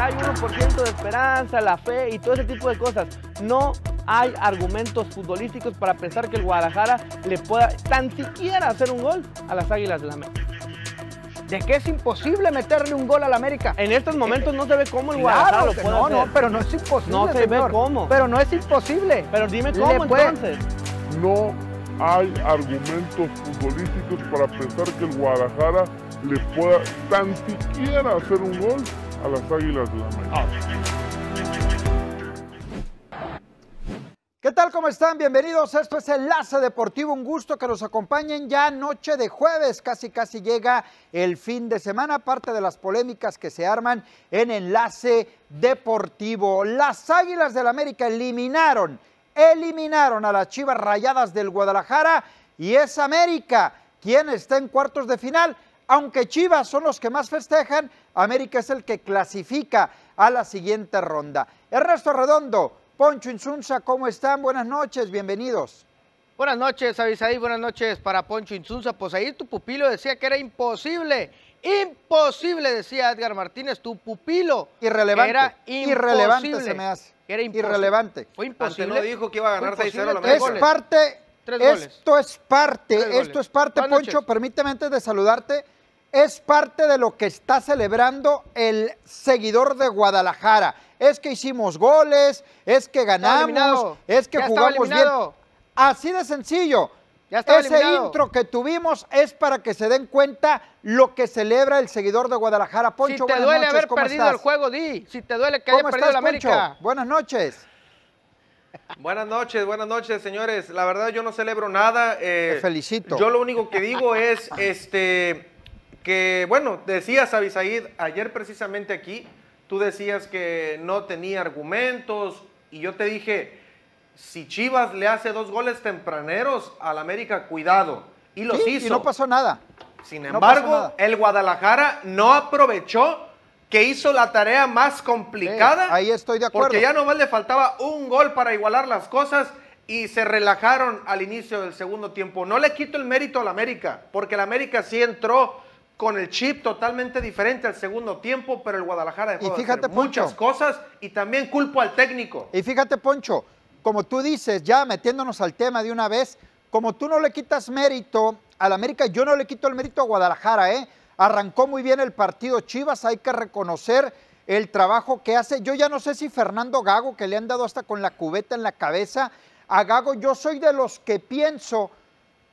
hay 1% de esperanza, la fe y todo ese tipo de cosas. No hay argumentos futbolísticos para pensar que el Guadalajara le pueda tan siquiera hacer un gol a las Águilas de la América. De que es imposible meterle un gol al América. En estos momentos no se ve cómo el Guadalajara lo puede hacer. no, pero no es imposible. No se ve cómo. Pero no es imposible. Pero dime cómo entonces. No hay argumentos futbolísticos para pensar que el Guadalajara le pueda tan siquiera hacer un gol a las Águilas de América. Ah. ¿Qué tal? ¿Cómo están? Bienvenidos. Esto es Enlace Deportivo. Un gusto que nos acompañen ya noche de jueves. Casi, casi llega el fin de semana. Parte de las polémicas que se arman en Enlace Deportivo. Las Águilas del América eliminaron, eliminaron a las Chivas Rayadas del Guadalajara y es América quien está en cuartos de final aunque Chivas son los que más festejan, América es el que clasifica a la siguiente ronda. Ernesto Redondo, Poncho Insunza, ¿cómo están? Buenas noches, bienvenidos. Buenas noches, Avisaí, buenas noches para Poncho Insunza. Pues ahí tu pupilo decía que era imposible, imposible, decía Edgar Martínez, tu pupilo. Irrelevante. Era irrelevante se me hace. Era irrelevante. Fue imposible. Antes no dijo que iba a ganar 6-0 la Es goles. esto es parte, esto es parte, Poncho, permíteme antes de saludarte, es parte de lo que está celebrando el seguidor de Guadalajara. Es que hicimos goles, es que ganamos, es que jugamos bien. Así de sencillo. Ese intro que tuvimos es para que se den cuenta lo que celebra el seguidor de Guadalajara. Poncho, si te duele haber perdido el juego, di. Si te duele que haya perdido la América. Buenas noches. Buenas noches, buenas noches, señores. La verdad yo no celebro nada. Eh, felicito. Yo lo único que digo es, este, que, bueno, decías, Abisaid, ayer precisamente aquí, tú decías que no tenía argumentos y yo te dije, si Chivas le hace dos goles tempraneros al América, cuidado. Y los hizo. Y no pasó nada. Sin embargo, el Guadalajara no aprovechó que hizo la tarea más complicada. ahí estoy de acuerdo. Porque ya nomás le faltaba un gol para igualar las cosas y se relajaron al inicio del segundo tiempo. No le quito el mérito al América, porque el América sí entró con el chip totalmente diferente al segundo tiempo, pero el Guadalajara dejó y fíjate, de muchas cosas y también culpo al técnico. Y fíjate, Poncho, como tú dices, ya metiéndonos al tema de una vez, como tú no le quitas mérito al América, yo no le quito el mérito a Guadalajara, ¿eh? Arrancó muy bien el partido Chivas, hay que reconocer el trabajo que hace. Yo ya no sé si Fernando Gago, que le han dado hasta con la cubeta en la cabeza, a Gago yo soy de los que pienso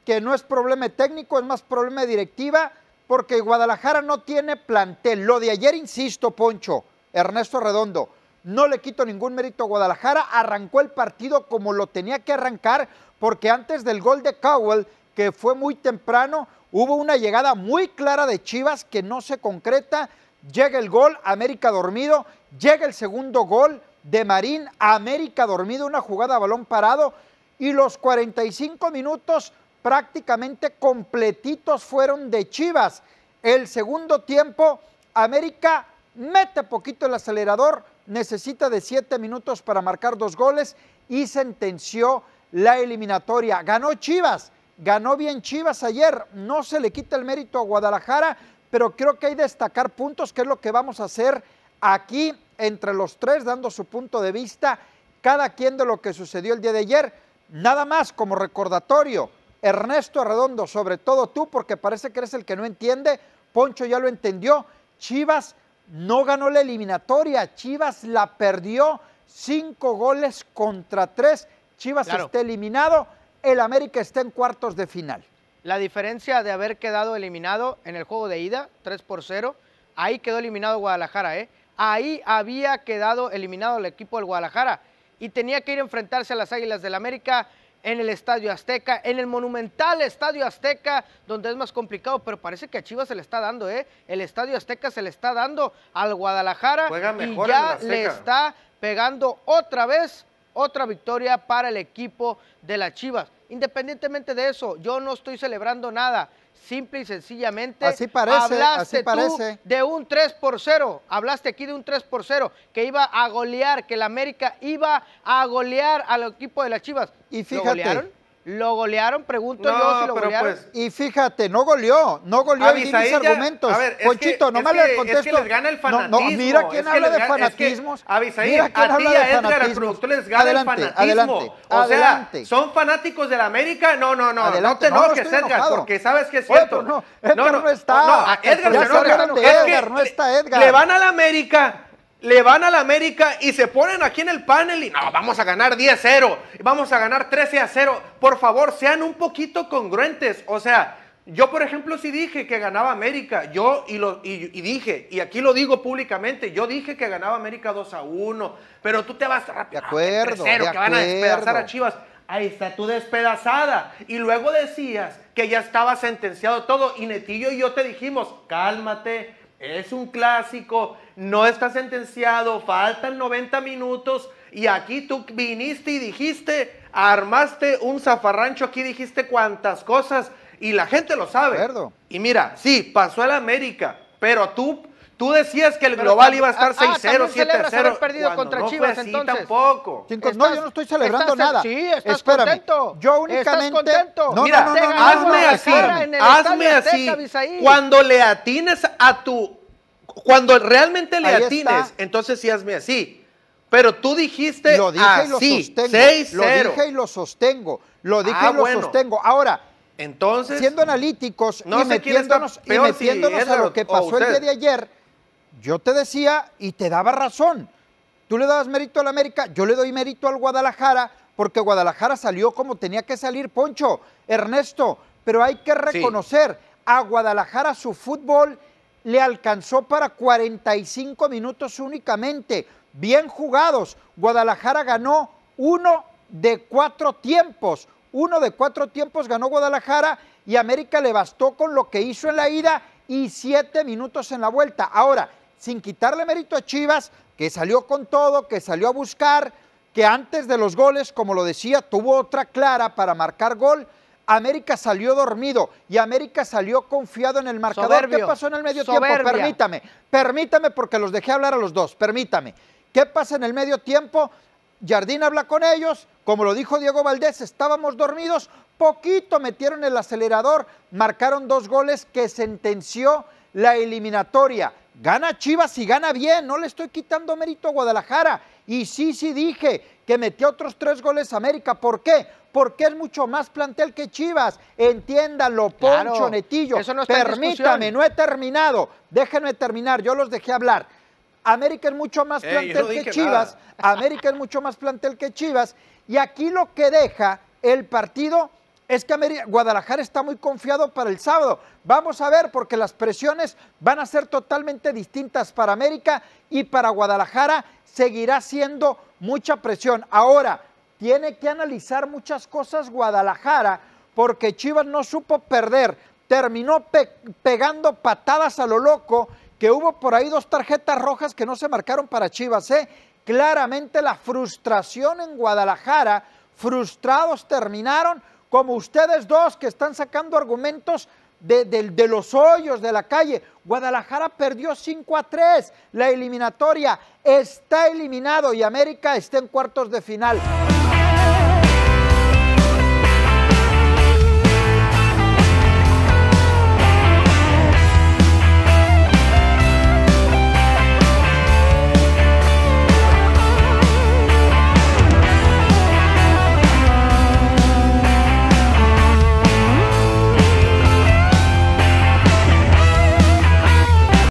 que no es problema técnico, es más problema directiva porque Guadalajara no tiene plantel. Lo de ayer, insisto, Poncho, Ernesto Redondo, no le quito ningún mérito a Guadalajara, arrancó el partido como lo tenía que arrancar, porque antes del gol de Cowell, que fue muy temprano, hubo una llegada muy clara de Chivas que no se concreta, llega el gol, América dormido, llega el segundo gol de Marín, América dormido, una jugada a balón parado, y los 45 minutos prácticamente completitos fueron de Chivas. El segundo tiempo, América mete poquito el acelerador, necesita de siete minutos para marcar dos goles y sentenció la eliminatoria. Ganó Chivas, ganó bien Chivas ayer, no se le quita el mérito a Guadalajara, pero creo que hay que destacar puntos, que es lo que vamos a hacer aquí entre los tres, dando su punto de vista, cada quien de lo que sucedió el día de ayer. Nada más como recordatorio, Ernesto Arredondo, sobre todo tú, porque parece que eres el que no entiende. Poncho ya lo entendió. Chivas no ganó la eliminatoria. Chivas la perdió. Cinco goles contra tres. Chivas está eliminado. El América está en cuartos de final. La diferencia de haber quedado eliminado en el juego de ida, 3 por 0, ahí quedó eliminado Guadalajara, ¿eh? Ahí había quedado eliminado el equipo del Guadalajara y tenía que ir a enfrentarse a las Águilas del América en el Estadio Azteca, en el monumental Estadio Azteca, donde es más complicado, pero parece que a Chivas se le está dando, ¿eh? El Estadio Azteca se le está dando al Guadalajara y ya le está pegando otra vez otra victoria para el equipo de la Chivas. Independientemente de eso, yo no estoy celebrando nada. Simple y sencillamente así parece, hablaste Tú de un 3 por 0. Hablaste aquí de un 3 por 0 que iba a golear, que la América iba a golear al equipo de las Chivas. Y fíjate, lo golearon, pregunto yo si lo pero golearon. Pues y fíjate, no goleó, no goleó y mis argumentos. A no me le contesto. Es que les gana el fanatismo. No, mira quién habla de fanatismos. avisaí mira a ti habla a Edgar, al productor les gana el fanatismo. Adelante, o sea, ¿son fanáticos de la América? No, no, no. Adelante, no te enojes, Edgar, porque sabes que es cierto. Oye, no, Edgar no, está. Edgar, Edgar no está. Edgar. Le van a la América le van a la América y se ponen aquí en el panel y no, vamos a ganar 10-0, vamos a ganar 13-0. Por favor, sean un poquito congruentes. O sea, yo por ejemplo si dije que ganaba América, yo y, lo, y, dije, y aquí lo digo públicamente, yo dije que ganaba América 2-1, pero tú te vas rápido. De acuerdo. Ah, que van a despedazar a Chivas. Ahí está tu despedazada. Y luego decías que ya estaba sentenciado todo. Y Netillo y yo te dijimos, cálmate, es un clásico, no está sentenciado, faltan 90 minutos y aquí tú viniste y dijiste, armaste un zafarrancho, aquí dijiste cuantas cosas y la gente lo sabe. Y mira, sí, pasó a la América, pero tú Tú decías que el global iba a estar 6-0, 7-0. perdido contra Chivas, entonces. tampoco. no, yo no estoy celebrando nada. Sí, estás contento. Yo únicamente. Estás contento. Mira, hazme así. Hazme así. cuando le atines a tu. Cuando realmente le atines, entonces sí hazme así. Pero tú dijiste. Lo dije así, y lo sostengo. 6 -0. Lo dije y lo sostengo. Lo dije ah, y lo sostengo. Ahora. Entonces, siendo analíticos y metiéndonos, y metiéndonos a lo que pasó el día de ayer, yo te decía y te daba razón. Tú le dabas mérito al América, yo le doy mérito al Guadalajara, porque Guadalajara salió como tenía que salir, Poncho, Ernesto, pero hay que reconocer, a Guadalajara su fútbol le alcanzó para 45 minutos únicamente, bien jugados. Guadalajara ganó uno de cuatro tiempos, uno de cuatro tiempos ganó Guadalajara y América le bastó con lo que hizo en la ida y siete minutos en la vuelta. Ahora, sin quitarle mérito a Chivas, que salió con todo, que salió a buscar, que antes de los goles, como lo decía, tuvo otra clara para marcar gol. América salió dormido y América salió confiado en el marcador. ¿Qué pasó en el medio tiempo? Permítame, permítame porque los dejé hablar a los dos, permítame. ¿Qué pasa en el medio tiempo? Jardín habla con ellos, como lo dijo Diego Valdés, estábamos dormidos, poquito metieron el acelerador, marcaron dos goles que sentenció la eliminatoria. Gana Chivas y gana bien, no le estoy quitando mérito a Guadalajara. Y sí, sí dije que metió otros tres goles a América. ¿Por qué? Porque es mucho más plantel que Chivas. entiéndalo, Poncho Netillo. Eso no está Permítame, no he terminado. Déjenme terminar, yo los dejé hablar. América es mucho más plantel que Chivas. América es mucho más plantel que Chivas. Y aquí lo que deja el partido es que Guadalajara está muy confiado para el sábado. Vamos a ver porque las presiones van a ser totalmente distintas para América y para Guadalajara seguirá siendo mucha presión. Ahora, tiene que analizar muchas cosas Guadalajara porque Chivas no supo perder, terminó pegando patadas a lo loco, que hubo por ahí dos tarjetas rojas que no se marcaron para Chivas. ¿eh? Claramente la frustración en Guadalajara, frustrados terminaron como ustedes dos que están sacando argumentos de, los hoyos de la calle. Guadalajara perdió 5 a 3. La eliminatoria está eliminado y América está en cuartos de final.